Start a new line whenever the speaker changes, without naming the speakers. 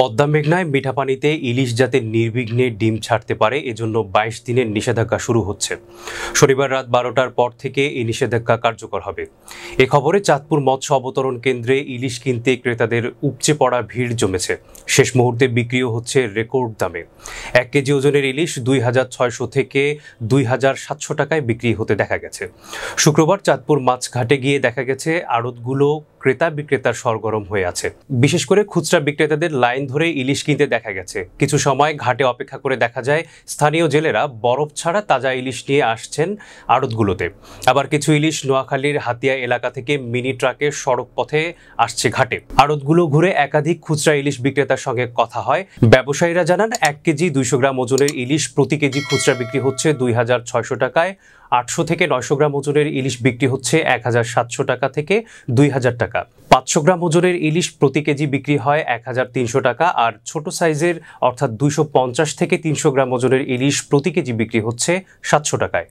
পদ্মা মেঘনায় পানিতে ইলিশ যাতে নির্বিঘ্নে ডিম ছাড়তে পারে এজন্য বাইশ দিনের নিষেধাজ্ঞা শুরু হচ্ছে শনিবার রাত বারোটার পর থেকে এই নিষেধাজ্ঞা কার্যকর হবে এ খবরে চাঁদপুর মৎস্য অবতরণ কেন্দ্রে ইলিশ কিনতে ক্রেতাদের উপচে পড়া ভিড় জমেছে শেষ মুহূর্তে বিক্রিও হচ্ছে রেকর্ড দামে এক কেজি ওজনের ইলিশ দুই হাজার ছয়শো থেকে দুই হাজার সাতশো টাকায় বিক্রি হতে দেখা গেছে শুক্রবার চাঁদপুর মাছ ঘাটে গিয়ে দেখা গেছে আড়তগুলো ক্রেতা বিক্রেতার সরগরম হয়ে আছে বিশেষ করে খুচরা বিক্রেতাদের লাইন ধরে ইলিশ কিনতে দেখা গেছে কিছু সময় ঘাটে অপেক্ষা করে দেখা যায় স্থানীয় জেলেরা বরফ ছাড়া তাজা ইলিশ নিয়ে আসছেন আড়তগুলোতে আবার কিছু ইলিশ নোয়াখালীর হাতিয়া এলাকা থেকে মিনি ট্রাকে সড়ক পথে আসছে ঘাটে আড়তগুলো ঘুরে একাধিক খুচরা ইলিশ বিক্রেতার সঙ্গে কথা হয় ব্যবসায়ীরা জানান এক কেজি দুইশো গ্রাম ওজনের ইলিশ প্রতি কেজি খুচরা বিক্রি হচ্ছে দুই টাকায় আটশো থেকে নয়শো গ্রাম ওজনের ইলিশ বিক্রি হচ্ছে এক হাজার সাতশো টাকা থেকে দুই হাজার টাকা পাঁচশো গ্রাম ওজনের ইলিশ প্রতি কেজি বিক্রি হয় এক হাজার তিনশো টাকা আর ছোট সাইজের অর্থাৎ দুইশো পঞ্চাশ থেকে তিনশো গ্রাম ওজনের ইলিশ প্রতি কেজি বিক্রি হচ্ছে সাতশো টাকায়